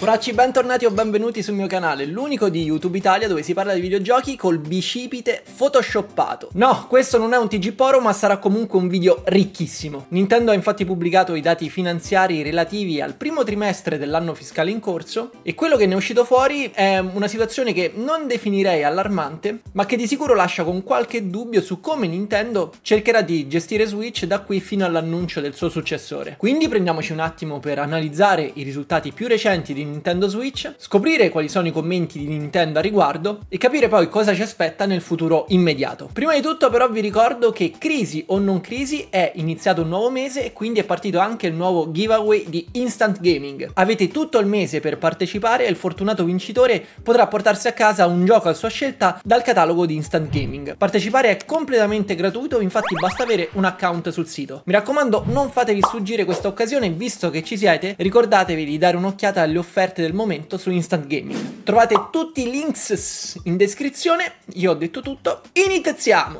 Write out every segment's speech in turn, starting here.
Poracci, bentornati o benvenuti sul mio canale, l'unico di YouTube Italia dove si parla di videogiochi col bicipite photoshoppato. No, questo non è un TG Poro, ma sarà comunque un video ricchissimo. Nintendo ha infatti pubblicato i dati finanziari relativi al primo trimestre dell'anno fiscale in corso e quello che ne è uscito fuori è una situazione che non definirei allarmante, ma che di sicuro lascia con qualche dubbio su come Nintendo cercherà di gestire Switch da qui fino all'annuncio del suo successore. Quindi prendiamoci un attimo per analizzare i risultati più recenti di Nintendo Switch, scoprire quali sono i commenti di Nintendo a riguardo e capire poi cosa ci aspetta nel futuro immediato. Prima di tutto però vi ricordo che crisi o non crisi è iniziato un nuovo mese e quindi è partito anche il nuovo giveaway di Instant Gaming. Avete tutto il mese per partecipare e il fortunato vincitore potrà portarsi a casa un gioco a sua scelta dal catalogo di Instant Gaming. Partecipare è completamente gratuito, infatti basta avere un account sul sito. Mi raccomando non fatevi sfuggire questa occasione visto che ci siete ricordatevi di dare un'occhiata alle offerte offerte del momento su Instant Gaming. Trovate tutti i links in descrizione, io ho detto tutto, iniziamo!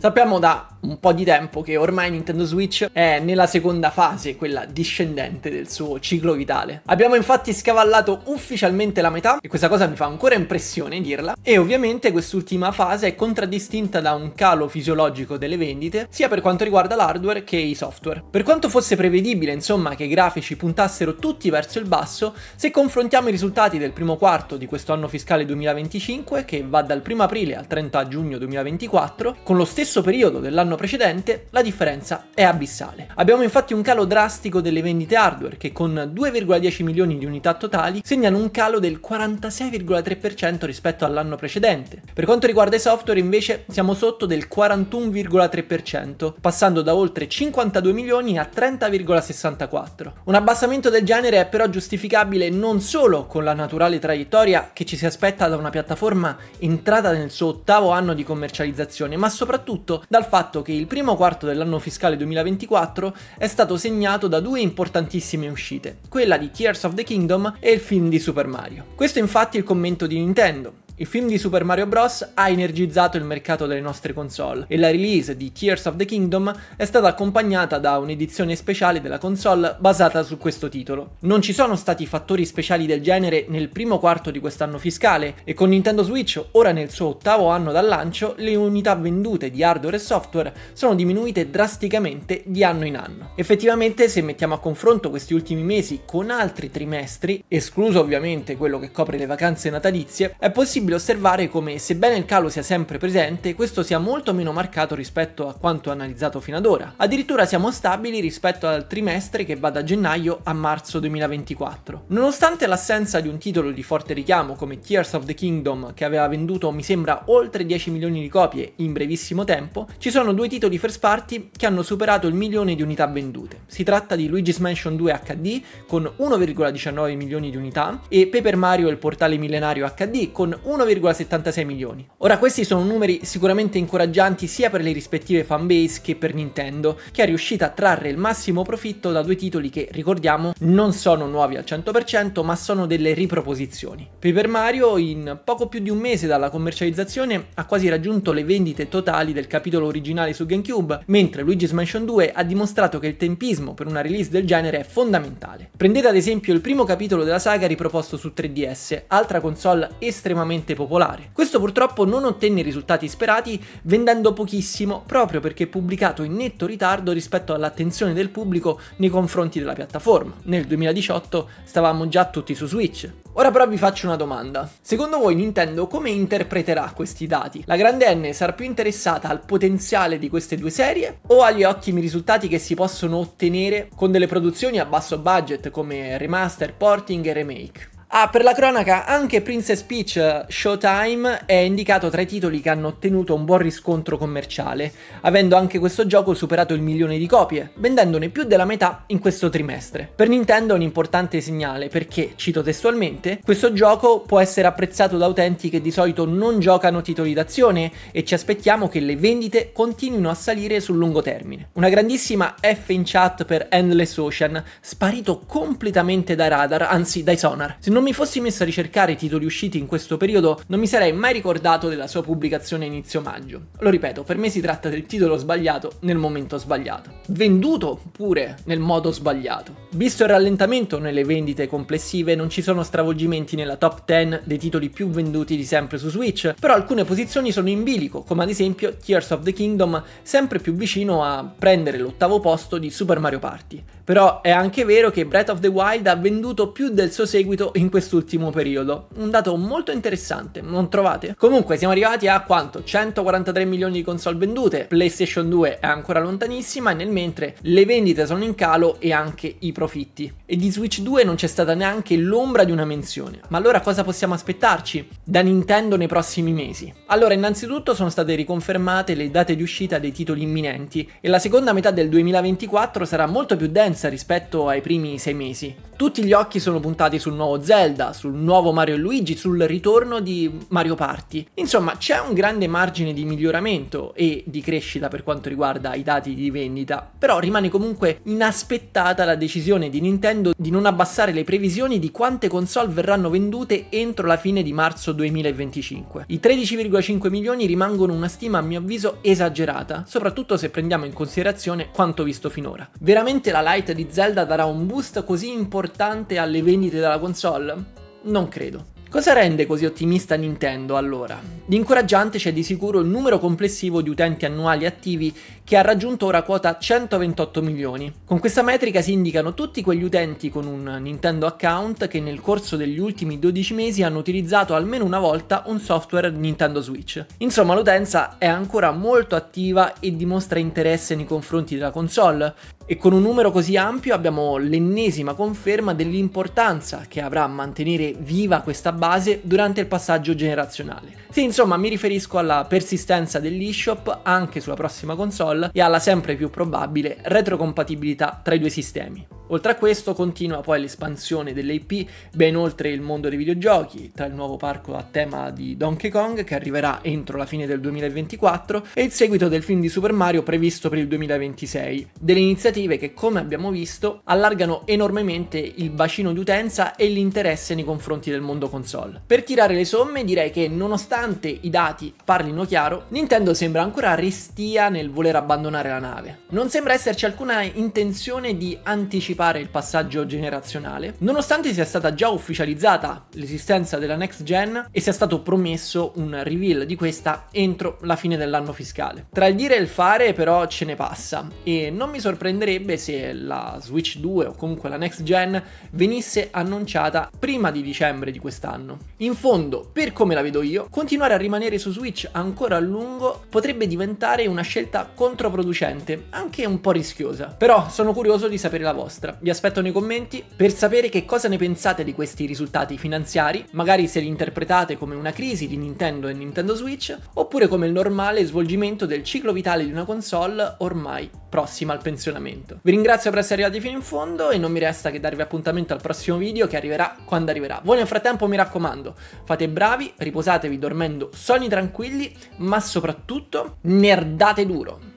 Sappiamo da un po' di tempo che ormai Nintendo Switch è nella seconda fase, quella discendente del suo ciclo vitale. Abbiamo infatti scavallato ufficialmente la metà e questa cosa mi fa ancora impressione dirla e ovviamente quest'ultima fase è contraddistinta da un calo fisiologico delle vendite sia per quanto riguarda l'hardware che i software. Per quanto fosse prevedibile insomma che i grafici puntassero tutti verso il basso, se confrontiamo i risultati del primo quarto di questo anno fiscale 2025 che va dal 1 aprile al 30 giugno 2024 con lo stesso periodo dell'anno dell'anno precedente, la differenza è abissale. Abbiamo infatti un calo drastico delle vendite hardware che con 2,10 milioni di unità totali segnano un calo del 46,3% rispetto all'anno precedente. Per quanto riguarda i software invece siamo sotto del 41,3%, passando da oltre 52 milioni a 30,64. Un abbassamento del genere è però giustificabile non solo con la naturale traiettoria che ci si aspetta da una piattaforma entrata nel suo ottavo anno di commercializzazione, ma soprattutto dal fatto fatto che il primo quarto dell'anno fiscale 2024 è stato segnato da due importantissime uscite, quella di Tears of the Kingdom e il film di Super Mario. Questo è infatti il commento di Nintendo, il film di Super Mario Bros. ha energizzato il mercato delle nostre console e la release di Tears of the Kingdom è stata accompagnata da un'edizione speciale della console basata su questo titolo. Non ci sono stati fattori speciali del genere nel primo quarto di quest'anno fiscale e con Nintendo Switch, ora nel suo ottavo anno dal lancio, le unità vendute di hardware e software sono diminuite drasticamente di anno in anno. Effettivamente se mettiamo a confronto questi ultimi mesi con altri trimestri, escluso ovviamente quello che copre le vacanze natalizie, è possibile possibile osservare come, sebbene il calo sia sempre presente, questo sia molto meno marcato rispetto a quanto analizzato fino ad ora. Addirittura siamo stabili rispetto al trimestre che va da gennaio a marzo 2024. Nonostante l'assenza di un titolo di forte richiamo come Tears of the Kingdom, che aveva venduto mi sembra oltre 10 milioni di copie in brevissimo tempo, ci sono due titoli first party che hanno superato il milione di unità vendute. Si tratta di Luigi's Mansion 2 HD con 1,19 milioni di unità e Paper Mario il portale millenario HD con 1 1,76 milioni. Ora questi sono numeri sicuramente incoraggianti sia per le rispettive fanbase che per Nintendo, che è riuscita a trarre il massimo profitto da due titoli che, ricordiamo, non sono nuovi al 100% ma sono delle riproposizioni. Paper Mario in poco più di un mese dalla commercializzazione ha quasi raggiunto le vendite totali del capitolo originale su GameCube, mentre Luigi's Mansion 2 ha dimostrato che il tempismo per una release del genere è fondamentale. Prendete ad esempio il primo capitolo della saga riproposto su 3DS, altra console estremamente estremamente popolare. Questo purtroppo non ottenne i risultati sperati vendendo pochissimo proprio perché pubblicato in netto ritardo rispetto all'attenzione del pubblico nei confronti della piattaforma. Nel 2018 stavamo già tutti su Switch. Ora però vi faccio una domanda. Secondo voi Nintendo come interpreterà questi dati? La grande N sarà più interessata al potenziale di queste due serie o agli ottimi risultati che si possono ottenere con delle produzioni a basso budget come remaster, porting e remake? Ah, per la cronaca, anche Princess Peach eh, Showtime è indicato tra i titoli che hanno ottenuto un buon riscontro commerciale, avendo anche questo gioco superato il milione di copie, vendendone più della metà in questo trimestre. Per Nintendo è un importante segnale perché, cito testualmente, questo gioco può essere apprezzato da utenti che di solito non giocano titoli d'azione e ci aspettiamo che le vendite continuino a salire sul lungo termine. Una grandissima F in chat per Endless Ocean, sparito completamente dai radar, anzi dai sonar. Se non non mi fossi messo a ricercare i titoli usciti in questo periodo, non mi sarei mai ricordato della sua pubblicazione inizio maggio. Lo ripeto, per me si tratta del titolo sbagliato nel momento sbagliato. Venduto pure nel modo sbagliato. Visto il rallentamento nelle vendite complessive, non ci sono stravolgimenti nella top 10 dei titoli più venduti di sempre su Switch, però alcune posizioni sono in bilico, come ad esempio Tears of the Kingdom, sempre più vicino a prendere l'ottavo posto di Super Mario Party. Però è anche vero che Breath of the Wild ha venduto più del suo seguito in quest'ultimo periodo. Un dato molto interessante, non trovate? Comunque siamo arrivati a quanto? 143 milioni di console vendute, PlayStation 2 è ancora lontanissima, nel mentre le vendite sono in calo e anche i profitti. E di Switch 2 non c'è stata neanche l'ombra di una menzione. Ma allora cosa possiamo aspettarci da Nintendo nei prossimi mesi? Allora, innanzitutto sono state riconfermate le date di uscita dei titoli imminenti e la seconda metà del 2024 sarà molto più densa differenza rispetto ai primi sei mesi. Tutti gli occhi sono puntati sul nuovo Zelda, sul nuovo Mario e Luigi, sul ritorno di Mario Party. Insomma, c'è un grande margine di miglioramento e di crescita per quanto riguarda i dati di vendita, però rimane comunque inaspettata la decisione di Nintendo di non abbassare le previsioni di quante console verranno vendute entro la fine di marzo 2025. I 13,5 milioni rimangono una stima a mio avviso esagerata, soprattutto se prendiamo in considerazione quanto visto finora. Veramente la Lite di Zelda darà un boost così importante importante alle vendite della console? Non credo. Cosa rende così ottimista Nintendo allora? Di incoraggiante c'è di sicuro il numero complessivo di utenti annuali attivi che ha raggiunto ora quota 128 milioni. Con questa metrica si indicano tutti quegli utenti con un Nintendo account che nel corso degli ultimi 12 mesi hanno utilizzato almeno una volta un software Nintendo Switch. Insomma l'utenza è ancora molto attiva e dimostra interesse nei confronti della console, e con un numero così ampio abbiamo l'ennesima conferma dell'importanza che avrà mantenere viva questa base durante il passaggio generazionale. Sì, insomma, mi riferisco alla persistenza dell'eShop anche sulla prossima console e alla sempre più probabile retrocompatibilità tra i due sistemi. Oltre a questo continua poi l'espansione dell'IP ben oltre il mondo dei videogiochi, tra il nuovo parco a tema di Donkey Kong che arriverà entro la fine del 2024 e il seguito del film di Super Mario previsto per il 2026, delle iniziative che come abbiamo visto allargano enormemente il bacino di utenza e l'interesse nei confronti del mondo console. Per tirare le somme direi che nonostante i dati parlino chiaro, Nintendo sembra ancora restia nel voler abbandonare la nave. Non sembra esserci alcuna intenzione di anticipare anticipare il passaggio generazionale, nonostante sia stata già ufficializzata l'esistenza della next gen e sia stato promesso un reveal di questa entro la fine dell'anno fiscale. Tra il dire e il fare però ce ne passa e non mi sorprenderebbe se la Switch 2 o comunque la next gen venisse annunciata prima di dicembre di quest'anno. In fondo, per come la vedo io, continuare a rimanere su Switch ancora a lungo potrebbe diventare una scelta controproducente, anche un po' rischiosa. Però sono curioso di sapere la vostra eccetera. Vi aspetto nei commenti per sapere che cosa ne pensate di questi risultati finanziari, magari se li interpretate come una crisi di Nintendo e Nintendo Switch, oppure come il normale svolgimento del ciclo vitale di una console ormai prossima al pensionamento. Vi ringrazio per essere arrivati fino in fondo e non mi resta che darvi appuntamento al prossimo video che arriverà quando arriverà. Voi nel frattempo mi raccomando, fate bravi, riposatevi dormendo sonni tranquilli, ma soprattutto nerdate duro.